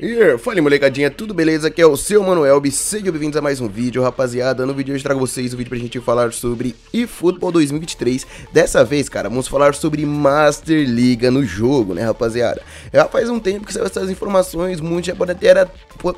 E Fala molecadinha, tudo beleza? Aqui é o seu Manuel B. sejam bem-vindos a mais um vídeo, rapaziada. No vídeo de hoje trago vocês o um vídeo pra gente falar sobre eFootball 2023. Dessa vez, cara, vamos falar sobre Master Liga no jogo, né, rapaziada? Já faz um tempo que saiu essas informações, muitos já podem, ter,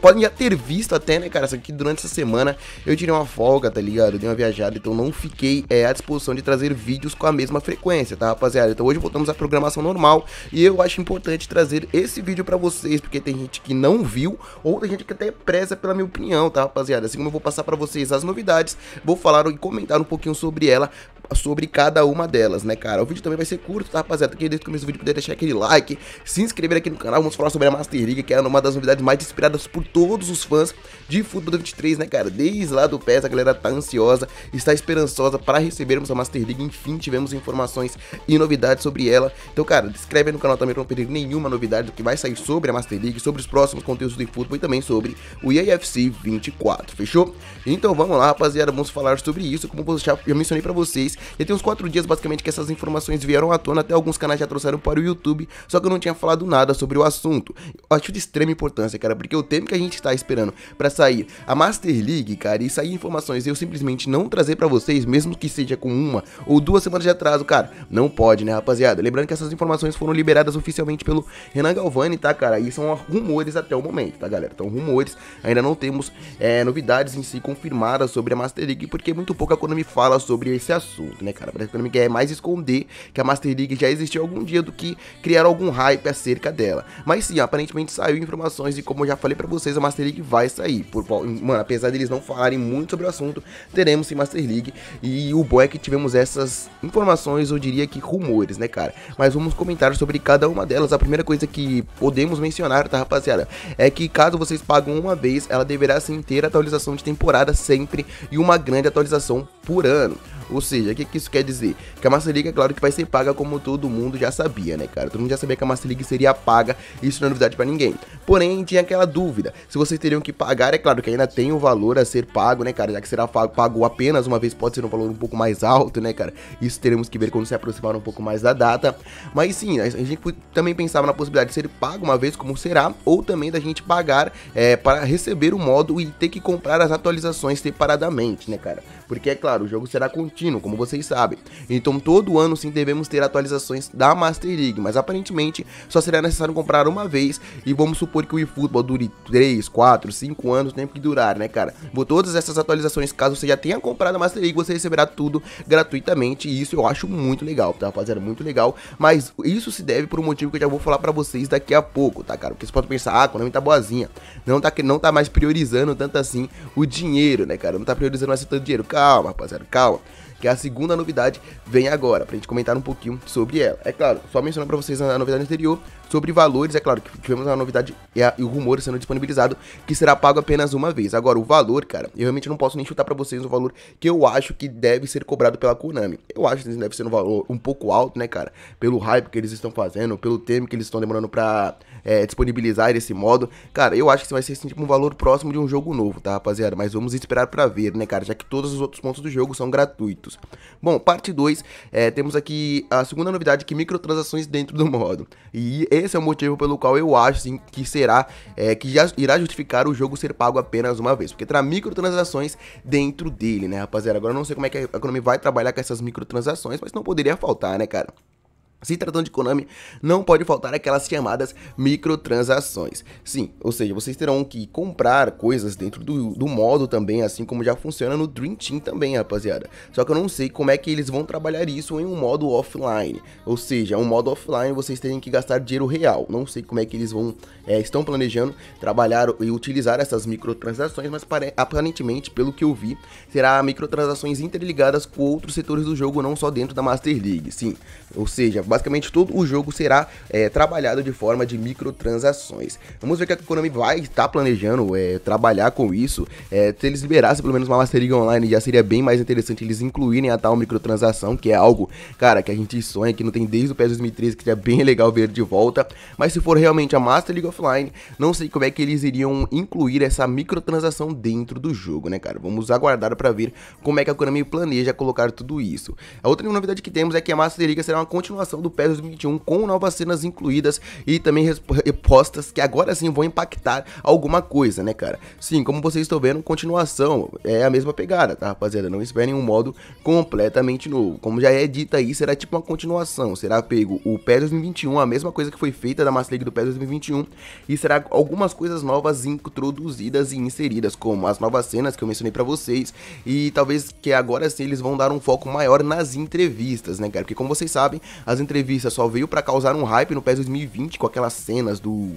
podem já ter visto até, né, cara? Só que durante essa semana eu tirei uma folga, tá ligado? Eu dei uma viajada, então não fiquei é, à disposição de trazer vídeos com a mesma frequência, tá, rapaziada? Então hoje voltamos à programação normal e eu acho importante trazer esse vídeo pra vocês, porque tem gente que não viu, ou tem gente que até preza pela minha opinião, tá, rapaziada? Assim como eu vou passar para vocês as novidades, vou falar e comentar um pouquinho sobre ela sobre cada uma delas, né, cara? O vídeo também vai ser curto, tá, rapaziada? Quem desde o começo do vídeo poder deixar aquele like, se inscrever aqui no canal, vamos falar sobre a Master League, que é uma das novidades mais esperadas por todos os fãs de Futebol 23, né, cara? Desde lá do PES, a galera tá ansiosa, está esperançosa para recebermos a Master League, enfim, tivemos informações e novidades sobre ela. Então, cara, se inscreve no canal também para não perder nenhuma novidade do que vai sair sobre a Master League, sobre os próximos conteúdos do futebol e também sobre o EAFC 24, fechou? Então vamos lá, rapaziada, vamos falar sobre isso, como eu já mencionei para vocês, e Já tem uns 4 dias basicamente que essas informações vieram à tona, até alguns canais já trouxeram para o YouTube, só que eu não tinha falado nada sobre o assunto. Eu acho de extrema importância, cara, porque o tempo que a gente está esperando para sair a Master League, cara, e sair informações eu simplesmente não trazer para vocês, mesmo que seja com uma ou duas semanas de atraso, cara, não pode, né, rapaziada? Lembrando que essas informações foram liberadas oficialmente pelo Renan Galvani, tá, cara? E são rumores até o momento, tá, galera? Então, rumores, ainda não temos é, novidades em si confirmadas sobre a Master League, porque muito pouco a Konami fala sobre esse assunto né, cara? A Brasil Economic é mais esconder que a Master League já existiu algum dia do que criar algum hype acerca dela. Mas sim, aparentemente saiu informações e como eu já falei para vocês, a Master League vai sair. Por, mano, apesar deles não falarem muito sobre o assunto, teremos sim Master League. E o bom é que tivemos essas informações, eu diria que rumores, né, cara? Mas vamos comentar sobre cada uma delas. A primeira coisa que podemos mencionar, tá, rapaziada? É que caso vocês pagam uma vez, ela deverá sim ter atualização de temporada sempre e uma grande atualização por ano. Ou seja, o que, que isso quer dizer? Que a Master League, é claro que vai ser paga como todo mundo já sabia, né, cara? Todo mundo já sabia que a Master League seria paga, isso não é novidade para ninguém. Porém, tinha aquela dúvida: se vocês teriam que pagar, é claro que ainda tem o valor a ser pago, né, cara? Já que será pago apenas uma vez, pode ser um valor um pouco mais alto, né, cara? Isso teremos que ver quando se aproximar um pouco mais da data. Mas sim, a gente também pensava na possibilidade de ser pago uma vez, como será, ou também da gente pagar é, para receber o modo e ter que comprar as atualizações separadamente, né, cara? Porque, é claro, claro, o jogo será contínuo, como vocês sabem. Então todo ano sim devemos ter atualizações da Master League, mas aparentemente só será necessário comprar uma vez e vamos supor que o eFootball dure 3, 4, 5 anos, tempo né, que durar, né, cara? Vou todas essas atualizações, caso você já tenha comprado a Master League, você receberá tudo gratuitamente e isso eu acho muito legal, tá, rapaziada? Muito legal, mas isso se deve por um motivo que eu já vou falar para vocês daqui a pouco, tá, cara? Porque você pode pensar, ah, a Konami tá boazinha, não tá, não tá mais priorizando tanto assim o dinheiro, né, cara? Não tá priorizando mais tanto dinheiro. Calma, rapaziada fala calma que é a segunda novidade, vem agora, pra gente comentar um pouquinho sobre ela. É claro, só mencionando pra vocês a novidade anterior, sobre valores, é claro que tivemos uma novidade e, a, e, o rumor sendo disponibilizado que será pago apenas uma vez. Agora, o valor, cara, eu realmente não posso nem chutar para vocês o valor que eu acho que deve ser cobrado pela Konami. Eu acho que deve ser um valor um pouco alto, né, cara? Pelo hype que eles estão fazendo, pelo tempo que eles estão demorando pra é, disponibilizar esse modo. Cara, eu acho que vai ser assim, tipo, um valor próximo de um jogo novo, tá, rapaziada? Mas vamos esperar para ver, né, cara? Já que todos os outros pontos do jogo são gratuitos. Bom, parte 2, é, temos aqui a segunda novidade que microtransações dentro do modo. E esse é o motivo pelo qual eu acho sim, que será é, que já irá justificar o jogo ser pago apenas uma vez, porque terá microtransações dentro dele, né, rapaziada? Agora eu não sei como é que a economia vai trabalhar com essas microtransações, mas não poderia faltar, né, cara? Se tratando de Konami, não pode faltar aquelas chamadas microtransações. Sim, ou seja, vocês terão que comprar coisas dentro do, do modo também, assim como já funciona no Dream Team também, rapaziada. Só que eu não sei como é que eles vão trabalhar isso em um modo offline. Ou seja, um modo offline vocês terem que gastar dinheiro real. Não sei como é que eles vão é, estão planejando trabalhar e utilizar essas microtransações, mas aparentemente, pelo que eu vi, será microtransações interligadas com outros setores do jogo, não só dentro da Master League. Sim, ou seja, Basicamente, todo o jogo será é, trabalhado de forma de microtransações. Vamos ver o que a Konami vai estar tá planejando é, trabalhar com isso. É, se eles liberassem pelo menos uma Master League Online, já seria bem mais interessante eles incluírem a tal microtransação, que é algo, cara, que a gente sonha, que não tem desde o PES 2013, que seria é bem legal ver de volta. Mas se for realmente a Master League Offline, não sei como é que eles iriam incluir essa microtransação dentro do jogo, né, cara? Vamos aguardar para ver como é que a Konami planeja colocar tudo isso. A outra novidade que temos é que a Master League será uma continuação do do PES 2021 com novas cenas incluídas e também repostas que agora sim vão impactar alguma coisa, né, cara? Sim, como vocês estão vendo, continuação é a mesma pegada, tá, rapaziada? Não esperem um modo completamente novo. Como já é dito aí, será tipo uma continuação, será pego o PES 2021, a mesma coisa que foi feita da Master League do PES 2021 e será algumas coisas novas introduzidas e inseridas, como as novas cenas que eu mencionei para vocês e talvez que agora sim eles vão dar um foco maior nas entrevistas, né, cara? Porque como vocês sabem, as entrevista só veio para causar um hype no PES 2020 com aquelas cenas do.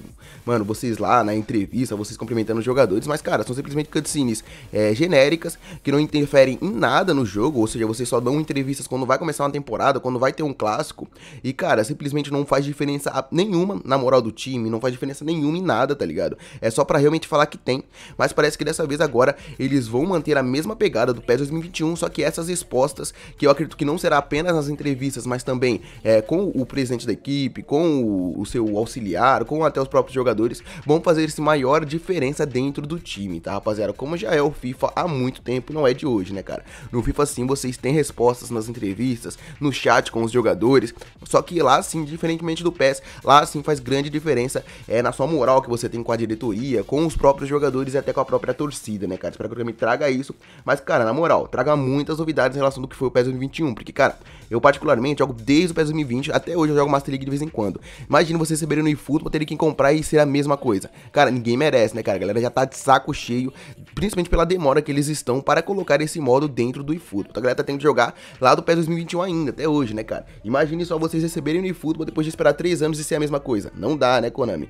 Mano, vocês lá na entrevista, vocês cumprimentando os jogadores, mas, cara, são simplesmente cutscenes é, genéricas que não interferem em nada no jogo, ou seja, vocês só dão entrevistas quando vai começar uma temporada, quando vai ter um clássico, e, cara, simplesmente não faz diferença nenhuma na moral do time, não faz diferença nenhuma em nada, tá ligado? É só para realmente falar que tem, mas parece que dessa vez agora eles vão manter a mesma pegada do PES 2021, só que essas respostas, que eu acredito que não será apenas nas entrevistas, mas também é, com o presidente da equipe, com o, o, seu auxiliar, com até os próprios jogadores, vão fazer esse maior diferença dentro do time, tá, rapaziada? Como já é o FIFA há muito tempo, não é de hoje, né, cara? No FIFA sim, vocês têm respostas nas entrevistas, no chat com os jogadores, só que lá sim, diferentemente do PES, lá sim faz grande diferença é, na sua moral que você tem com a diretoria, com os próprios jogadores e até com a própria torcida, né, cara? Espero que o me traga isso, mas, cara, na moral, traga muitas novidades em relação do que foi o PES 2021, porque, cara, eu particularmente jogo desde o PES 2020 até hoje eu jogo Master League de vez em quando. Imagina você receber no eFootball, ter que comprar e ser a mesma coisa. Cara, ninguém merece, né, cara? A galera já tá de saco cheio, principalmente pela demora que eles estão para colocar esse modo dentro do eFootball. a galera tá tendo que jogar lá do PES 2021 ainda, até hoje, né, cara? Imagine só vocês receberem no eFootball depois de esperar 3 anos e ser a mesma coisa. Não dá, né, Konami?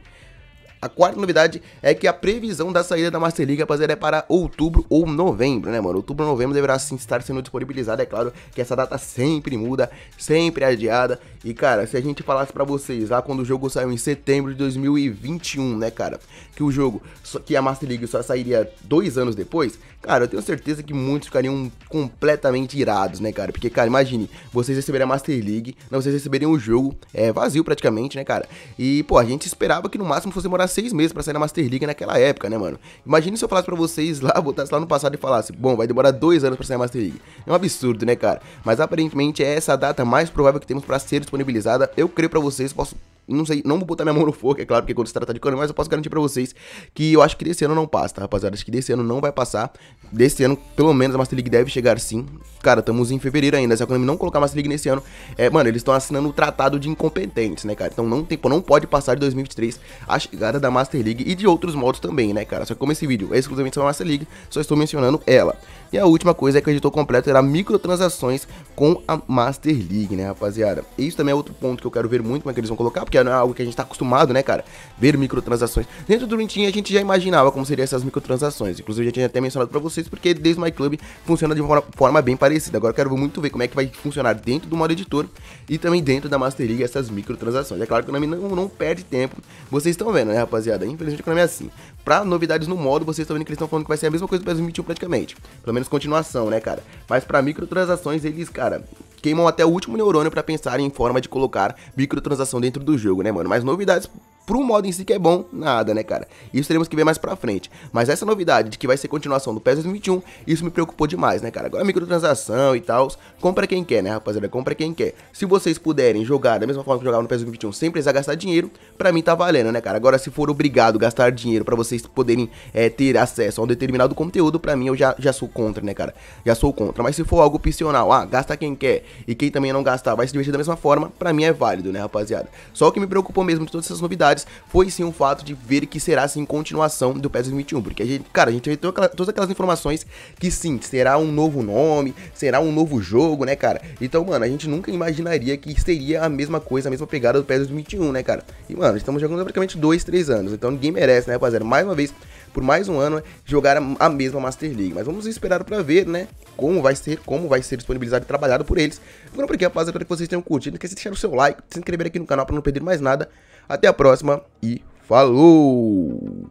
A quarta novidade é que a previsão da saída da Master League, rapaziada, é para outubro ou novembro, né, mano? Outubro ou novembro deverá sim estar sendo disponibilizada. É claro que essa data sempre muda, sempre é adiada. E, cara, se a gente falasse para vocês lá quando o jogo saiu em setembro de 2021, né, cara? Que o jogo, que a Master League só sairia dois anos depois, cara, eu tenho certeza que muitos ficariam completamente irados, né, cara? Porque, cara, imagine, vocês receberem a Master League, não, vocês receberiam o jogo é, vazio praticamente, né, cara? E, pô, a gente esperava que no máximo fosse demorar seis meses para sair na Master League naquela época, né, mano? Imagina se eu falasse pra vocês lá, botasse lá no passado e falasse, bom, vai demorar dois anos pra sair na Master League. É um absurdo, né, cara? Mas aparentemente é essa a data mais provável que temos para ser disponibilizada. Eu creio para vocês, posso não sei, não vou botar minha mão no fogo, é claro, porque quando se trata de Conan, mas eu posso garantir para vocês que eu acho que desse ano não passa, tá, rapaziada? Acho que desse ano não vai passar. Desse ano, pelo menos, a Master League deve chegar sim. Cara, estamos em fevereiro ainda. Se a Konami não colocar a Master League nesse ano, é, mano, eles estão assinando o um tratado de incompetentes, né, cara? Então não, tem, não pode passar de 2023 a chegada da Master League e de outros modos também, né, cara? Só que como esse vídeo é exclusivamente sobre a Master League, só estou mencionando ela. E a última coisa é que o editor completo era microtransações com a Master League, né, rapaziada? E isso também é outro ponto que eu quero ver muito como é que eles vão colocar, porque já não é algo que a gente tá acostumado, né, cara? Ver microtransações. Dentro do Rintin a gente já imaginava como seriam essas microtransações. Inclusive, eu já tinha até mencionado pra vocês, porque desde My Club funciona de uma forma bem parecida. Agora eu quero muito ver como é que vai funcionar dentro do modo editor e também dentro da Master League essas microtransações. É claro que o Konami não, não perde tempo. Vocês estão vendo, né, rapaziada? Infelizmente o Konami é assim. Pra novidades no modo, vocês estão vendo que eles estão falando que vai ser a mesma coisa do 2021 praticamente. Pelo menos continuação, né, cara? Mas pra microtransações, eles, cara, queimam até o último neurônio para pensar em forma de colocar microtransação dentro do jogo, né, mano? Mas novidades pro modo em si que é bom, nada, né, cara? Isso teremos que ver mais pra frente. Mas essa novidade de que vai ser continuação do PES 2021, isso me preocupou demais, né, cara? Agora é microtransação e tal, compra quem quer, né, rapaziada? Compra quem quer. Se vocês puderem jogar da mesma forma que jogavam no PES 2021, sem precisar gastar dinheiro, pra mim tá valendo, né, cara? Agora, se for obrigado a gastar dinheiro pra vocês poderem é, ter acesso a um determinado conteúdo, pra mim eu já, já sou contra, né, cara? Já sou contra. Mas se for algo opcional, ah, gasta quem quer e quem também não gastar vai se divertir da mesma forma, pra mim é válido, né, rapaziada? Só o que me preocupou mesmo de todas essas novidades foi sim um fato de ver que será sim continuação do PES 2021. Porque a gente, cara, a gente retou todas aquelas informações que sim, será um novo nome, será um novo jogo, né, cara? Então, mano, a gente nunca imaginaria que seria a mesma coisa, a mesma pegada do PES 2021, né, cara? E, mano, estamos jogando praticamente 2, 3 anos, então ninguém merece, né, rapaziada? Mais uma vez, por mais um ano, jogar a mesma Master League. Mas vamos esperar para ver, né, como vai ser, como vai ser disponibilizado e trabalhado por eles. Ficando por aqui, rapaziada, espero que vocês tenham curtido. Não esqueça de deixar o seu like, se inscrever aqui no canal para não perder mais nada. Até a próxima e falou!